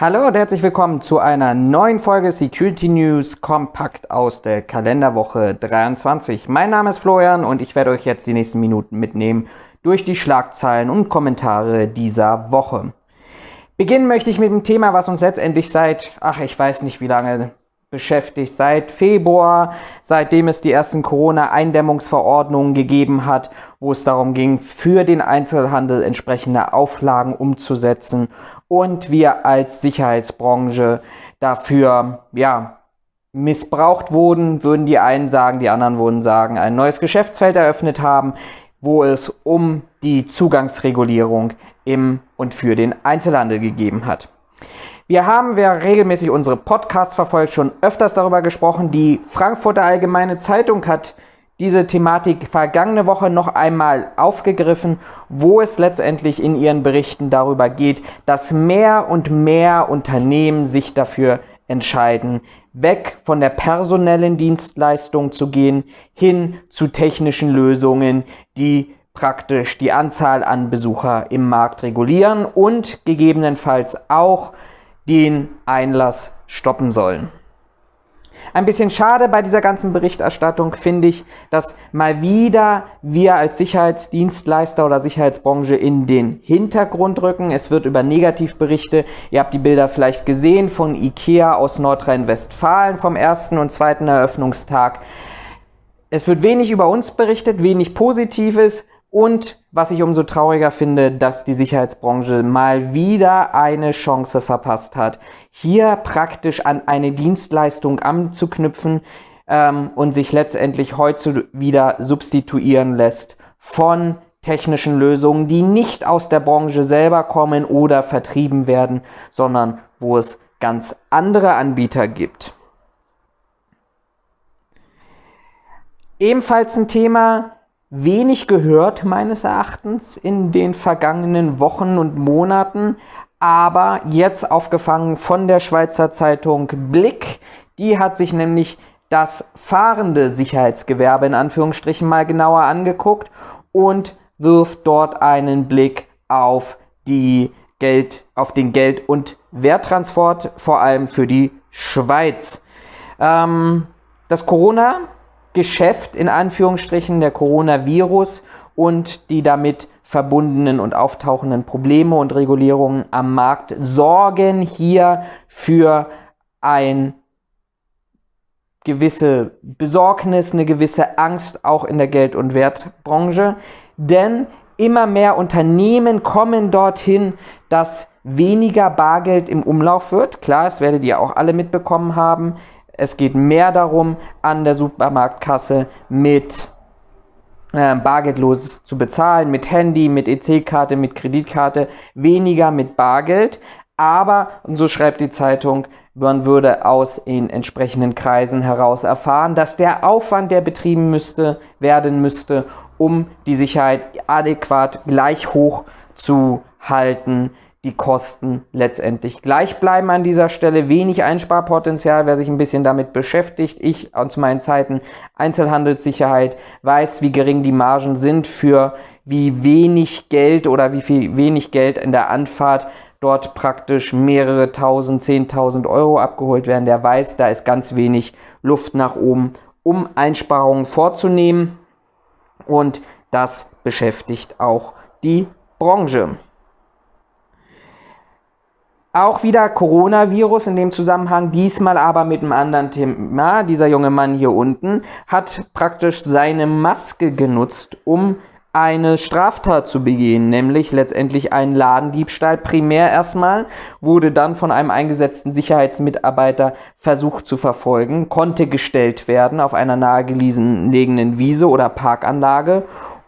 Hallo und herzlich willkommen zu einer neuen Folge Security News Kompakt aus der Kalenderwoche 23. Mein Name ist Florian und ich werde euch jetzt die nächsten Minuten mitnehmen durch die Schlagzeilen und Kommentare dieser Woche. Beginnen möchte ich mit dem Thema, was uns letztendlich seit, ach ich weiß nicht wie lange, beschäftigt. Seit Februar, seitdem es die ersten Corona-Eindämmungsverordnungen gegeben hat, wo es darum ging, für den Einzelhandel entsprechende Auflagen umzusetzen und wir als Sicherheitsbranche dafür, ja, missbraucht wurden, würden die einen sagen, die anderen würden sagen, ein neues Geschäftsfeld eröffnet haben, wo es um die Zugangsregulierung im und für den Einzelhandel gegeben hat. Wir haben, wer regelmäßig unsere Podcasts verfolgt, schon öfters darüber gesprochen. Die Frankfurter Allgemeine Zeitung hat diese Thematik vergangene Woche noch einmal aufgegriffen, wo es letztendlich in ihren Berichten darüber geht, dass mehr und mehr Unternehmen sich dafür entscheiden, weg von der personellen Dienstleistung zu gehen, hin zu technischen Lösungen, die praktisch die Anzahl an Besucher im Markt regulieren und gegebenenfalls auch den Einlass stoppen sollen. Ein bisschen schade bei dieser ganzen Berichterstattung finde ich, dass mal wieder wir als Sicherheitsdienstleister oder Sicherheitsbranche in den Hintergrund rücken. Es wird über Negativberichte, ihr habt die Bilder vielleicht gesehen von IKEA aus Nordrhein-Westfalen vom ersten und zweiten Eröffnungstag. Es wird wenig über uns berichtet, wenig Positives, und was ich umso trauriger finde, dass die Sicherheitsbranche mal wieder eine Chance verpasst hat, hier praktisch an eine Dienstleistung anzuknüpfen ähm, und sich letztendlich heute wieder substituieren lässt von technischen Lösungen, die nicht aus der Branche selber kommen oder vertrieben werden, sondern wo es ganz andere Anbieter gibt. Ebenfalls ein Thema, wenig gehört meines Erachtens in den vergangenen Wochen und Monaten, aber jetzt aufgefangen von der Schweizer Zeitung Blick. Die hat sich nämlich das fahrende Sicherheitsgewerbe in Anführungsstrichen mal genauer angeguckt und wirft dort einen Blick auf die Geld, auf den Geld- und Werttransport, vor allem für die Schweiz. Ähm, das Corona Geschäft in Anführungsstrichen der Coronavirus und die damit verbundenen und auftauchenden Probleme und Regulierungen am Markt sorgen hier für ein gewisse Besorgnis, eine gewisse Angst auch in der Geld- und Wertbranche, denn immer mehr Unternehmen kommen dorthin, dass weniger Bargeld im Umlauf wird. Klar, es werdet ihr auch alle mitbekommen haben. Es geht mehr darum, an der Supermarktkasse mit äh, Bargeldloses zu bezahlen, mit Handy, mit EC-Karte, mit Kreditkarte, weniger mit Bargeld. Aber, und so schreibt die Zeitung, man würde aus den entsprechenden Kreisen heraus erfahren, dass der Aufwand, der betrieben müsste, werden müsste, um die Sicherheit adäquat gleich hoch zu halten die Kosten letztendlich gleich bleiben an dieser Stelle. Wenig Einsparpotenzial, wer sich ein bisschen damit beschäftigt. Ich zu meinen Zeiten Einzelhandelssicherheit weiß, wie gering die Margen sind für wie wenig Geld oder wie viel wenig Geld in der Anfahrt dort praktisch mehrere tausend, zehntausend Euro abgeholt werden. Der weiß, da ist ganz wenig Luft nach oben, um Einsparungen vorzunehmen. Und das beschäftigt auch die Branche. Auch wieder Coronavirus in dem Zusammenhang, diesmal aber mit einem anderen Thema. Dieser junge Mann hier unten hat praktisch seine Maske genutzt, um eine Straftat zu begehen, nämlich letztendlich einen Ladendiebstahl primär erstmal, wurde dann von einem eingesetzten Sicherheitsmitarbeiter versucht zu verfolgen, konnte gestellt werden auf einer nahegelegenen Wiese oder Parkanlage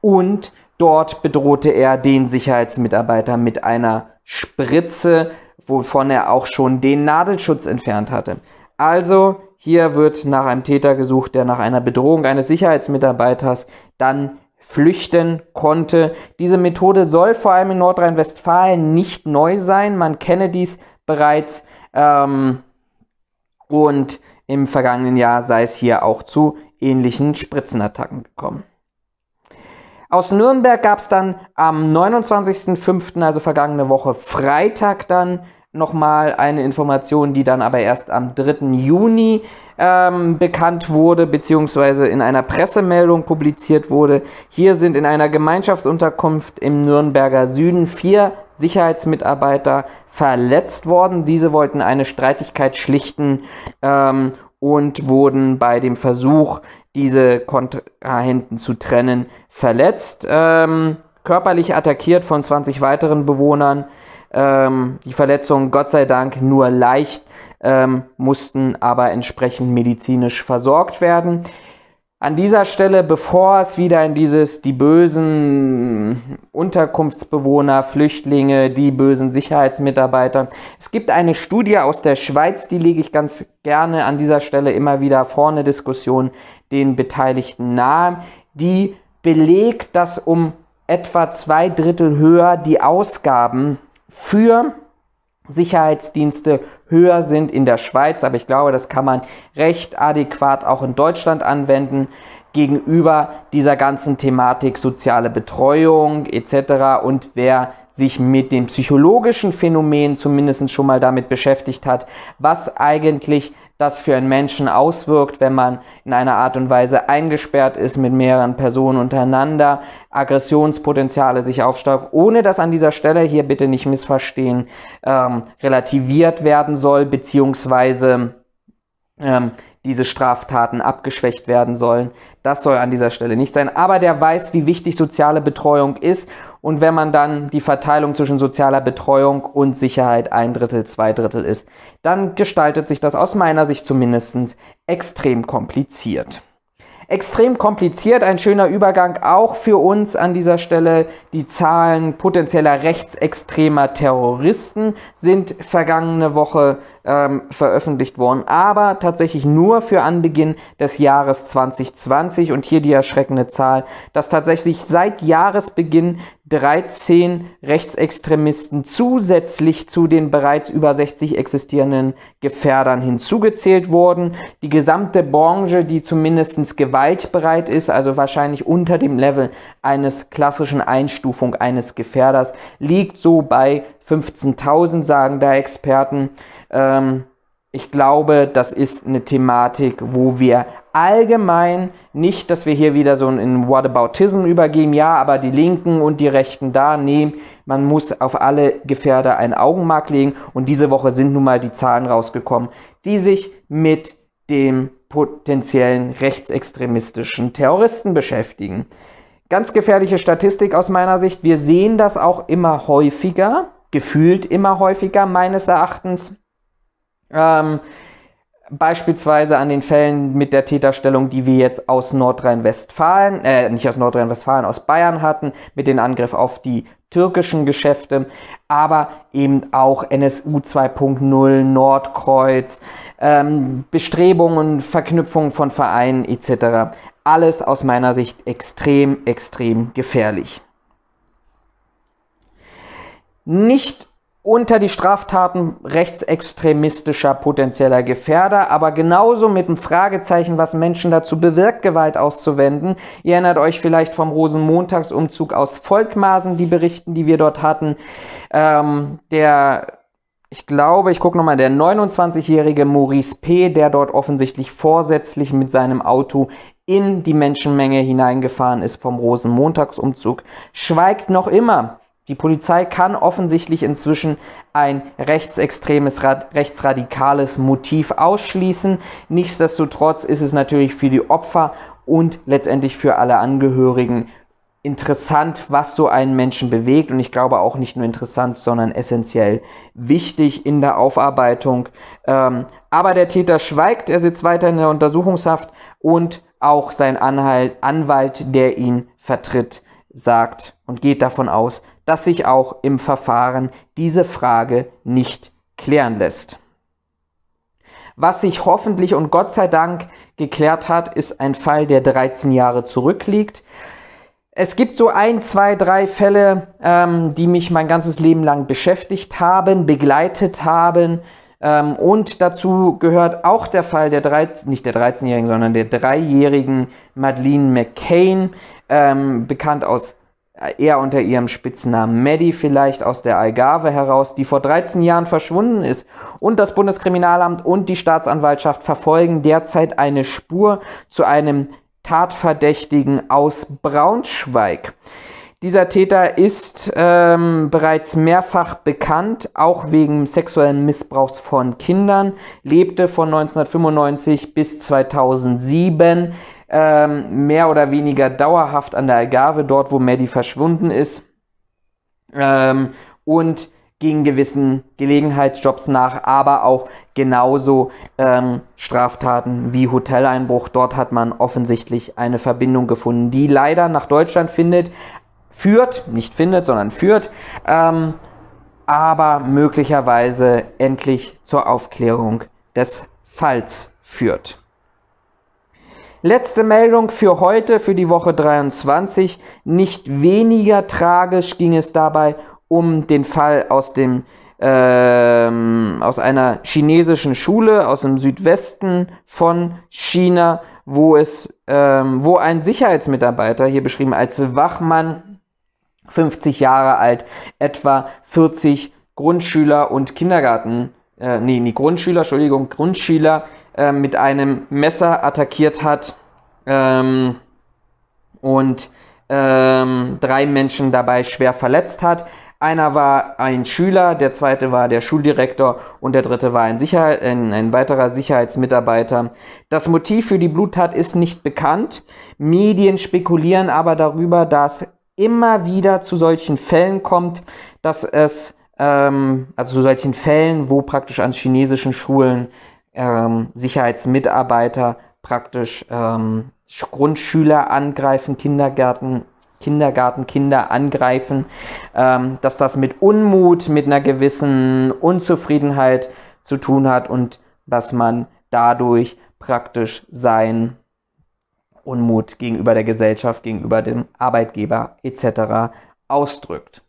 und dort bedrohte er den Sicherheitsmitarbeiter mit einer Spritze, wovon er auch schon den Nadelschutz entfernt hatte. Also hier wird nach einem Täter gesucht, der nach einer Bedrohung eines Sicherheitsmitarbeiters dann flüchten konnte. Diese Methode soll vor allem in Nordrhein-Westfalen nicht neu sein. Man kenne dies bereits. Ähm, und im vergangenen Jahr sei es hier auch zu ähnlichen Spritzenattacken gekommen. Aus Nürnberg gab es dann am 29.05., also vergangene Woche Freitag dann, nochmal eine Information, die dann aber erst am 3. Juni ähm, bekannt wurde, beziehungsweise in einer Pressemeldung publiziert wurde. Hier sind in einer Gemeinschaftsunterkunft im Nürnberger Süden vier Sicherheitsmitarbeiter verletzt worden. Diese wollten eine Streitigkeit schlichten ähm, und wurden bei dem Versuch, diese Kontrahenten zu trennen, verletzt, ähm, körperlich attackiert von 20 weiteren Bewohnern. Ähm, die Verletzungen Gott sei Dank nur leicht, ähm, mussten aber entsprechend medizinisch versorgt werden. An dieser Stelle, bevor es wieder in dieses die bösen Unterkunftsbewohner, Flüchtlinge, die bösen Sicherheitsmitarbeiter. Es gibt eine Studie aus der Schweiz, die lege ich ganz gerne an dieser Stelle immer wieder vorne Diskussion den Beteiligten nahe, die belegt, dass um etwa zwei Drittel höher die Ausgaben für Sicherheitsdienste höher sind in der Schweiz, aber ich glaube, das kann man recht adäquat auch in Deutschland anwenden gegenüber dieser ganzen Thematik soziale Betreuung etc. Und wer sich mit dem psychologischen Phänomen zumindest schon mal damit beschäftigt hat, was eigentlich das für einen Menschen auswirkt, wenn man in einer Art und Weise eingesperrt ist mit mehreren Personen untereinander, Aggressionspotenziale sich aufstauben, ohne dass an dieser Stelle hier bitte nicht missverstehen, ähm, relativiert werden soll, beziehungsweise ähm, diese Straftaten abgeschwächt werden sollen. Das soll an dieser Stelle nicht sein. Aber der weiß, wie wichtig soziale Betreuung ist. Und wenn man dann die Verteilung zwischen sozialer Betreuung und Sicherheit ein Drittel, zwei Drittel ist, dann gestaltet sich das aus meiner Sicht zumindest extrem kompliziert extrem kompliziert. Ein schöner Übergang auch für uns an dieser Stelle. Die Zahlen potenzieller rechtsextremer Terroristen sind vergangene Woche ähm, veröffentlicht worden, aber tatsächlich nur für Anbeginn des Jahres 2020 und hier die erschreckende Zahl, dass tatsächlich seit Jahresbeginn 13 Rechtsextremisten zusätzlich zu den bereits über 60 existierenden Gefährdern hinzugezählt wurden. Die gesamte Branche, die zumindest gewaltbereit ist, also wahrscheinlich unter dem Level eines klassischen Einstufung eines Gefährders, liegt so bei 15.000, sagen da Experten. Ähm, ich glaube, das ist eine Thematik, wo wir allgemein nicht, dass wir hier wieder so in Whataboutism übergeben. ja, aber die Linken und die Rechten da, nee, man muss auf alle Gefährder ein Augenmark legen und diese Woche sind nun mal die Zahlen rausgekommen, die sich mit dem potenziellen rechtsextremistischen Terroristen beschäftigen. Ganz gefährliche Statistik aus meiner Sicht. Wir sehen das auch immer häufiger, gefühlt immer häufiger meines Erachtens. Ähm, beispielsweise an den Fällen mit der Täterstellung, die wir jetzt aus Nordrhein-Westfalen, äh, nicht aus Nordrhein-Westfalen, aus Bayern hatten, mit dem Angriff auf die türkischen Geschäfte, aber eben auch NSU 2.0, Nordkreuz, ähm, Bestrebungen, Verknüpfungen von Vereinen etc. Alles aus meiner Sicht extrem, extrem gefährlich. Nicht unter die Straftaten rechtsextremistischer potenzieller Gefährder, aber genauso mit dem Fragezeichen, was Menschen dazu bewirkt, Gewalt auszuwenden. Ihr erinnert euch vielleicht vom Rosenmontagsumzug aus Volkmaßen, die Berichten, die wir dort hatten. Ähm, der, ich glaube, ich gucke nochmal, der 29-jährige Maurice P., der dort offensichtlich vorsätzlich mit seinem Auto in die Menschenmenge hineingefahren ist vom Rosenmontagsumzug, schweigt noch immer. Die Polizei kann offensichtlich inzwischen ein rechtsextremes, rechtsradikales Motiv ausschließen. Nichtsdestotrotz ist es natürlich für die Opfer und letztendlich für alle Angehörigen interessant, was so einen Menschen bewegt. Und ich glaube auch nicht nur interessant, sondern essentiell wichtig in der Aufarbeitung. Ähm, aber der Täter schweigt, er sitzt weiter in der Untersuchungshaft und auch sein Anhalt, Anwalt, der ihn vertritt, sagt und geht davon aus, dass sich auch im Verfahren diese Frage nicht klären lässt. Was sich hoffentlich und Gott sei Dank geklärt hat, ist ein Fall, der 13 Jahre zurückliegt. Es gibt so ein, zwei, drei Fälle, ähm, die mich mein ganzes Leben lang beschäftigt haben, begleitet haben. Ähm, und dazu gehört auch der Fall der 13, nicht der 13-jährigen, sondern der dreijährigen Madeleine McCain, ähm, bekannt aus äh, eher unter ihrem Spitznamen Maddie vielleicht aus der Algarve heraus, die vor 13 Jahren verschwunden ist. Und das Bundeskriminalamt und die Staatsanwaltschaft verfolgen derzeit eine Spur zu einem Tatverdächtigen aus Braunschweig. Dieser Täter ist ähm, bereits mehrfach bekannt, auch wegen sexuellen Missbrauchs von Kindern, lebte von 1995 bis 2007 ähm, mehr oder weniger dauerhaft an der Algarve, dort wo Maddie verschwunden ist. Ähm, und gegen gewissen Gelegenheitsjobs nach, aber auch genauso ähm, Straftaten wie Hoteleinbruch. Dort hat man offensichtlich eine Verbindung gefunden, die leider nach Deutschland findet, führt, nicht findet, sondern führt, ähm, aber möglicherweise endlich zur Aufklärung des Falls führt. Letzte Meldung für heute, für die Woche 23. Nicht weniger tragisch ging es dabei um den Fall aus dem ähm, aus einer chinesischen Schule aus dem Südwesten von China, wo es, ähm, wo ein Sicherheitsmitarbeiter hier beschrieben als Wachmann, 50 Jahre alt, etwa 40 Grundschüler und Kindergarten, äh, nee, nicht Grundschüler, Entschuldigung, Grundschüler ähm, mit einem Messer attackiert hat ähm, und ähm, drei Menschen dabei schwer verletzt hat. Einer war ein Schüler, der zweite war der Schuldirektor und der dritte war ein, Sicherheit, ein, ein, weiterer Sicherheitsmitarbeiter. Das Motiv für die Bluttat ist nicht bekannt. Medien spekulieren aber darüber, dass immer wieder zu solchen Fällen kommt, dass es, ähm, also zu solchen Fällen, wo praktisch an chinesischen Schulen ähm, Sicherheitsmitarbeiter praktisch ähm, Grundschüler angreifen, Kindergärten, Kindergartenkinder angreifen, ähm, dass das mit Unmut, mit einer gewissen Unzufriedenheit zu tun hat und dass man dadurch praktisch sein Unmut gegenüber der Gesellschaft, gegenüber dem Arbeitgeber etc. ausdrückt.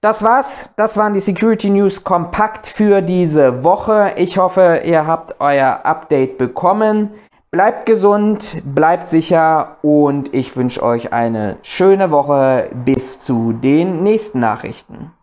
Das war's. Das waren die Security News kompakt für diese Woche. Ich hoffe, ihr habt euer Update bekommen. Bleibt gesund, bleibt sicher und ich wünsche euch eine schöne Woche bis zu den nächsten Nachrichten.